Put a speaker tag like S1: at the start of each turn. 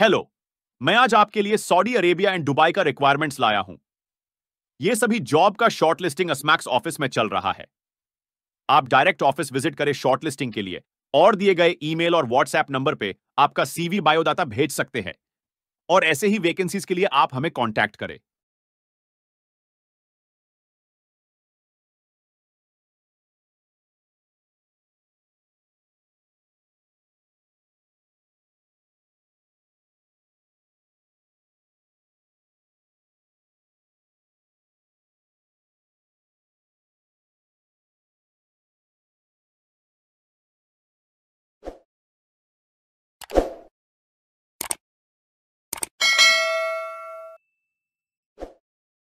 S1: hello मैं आज आपके लिए सऊदी अरेबिया एंड दुबई का रिक्वायरमेंट्स लाया हूं ये सभी जॉब का शॉर्टलिस्टिंग अस्मैक्स ऑफिस में चल रहा है आप डायरेक्ट ऑफिस विजिट करें शॉर्टलिस्टिंग के लिए और दिए गए ईमेल और व्हाट्सएप नंबर पे आपका सीवी बायोडाटा भेज सकते हैं और ऐसे ही वैकेंसीज के लिए आप हमें कॉन्टैक्ट करें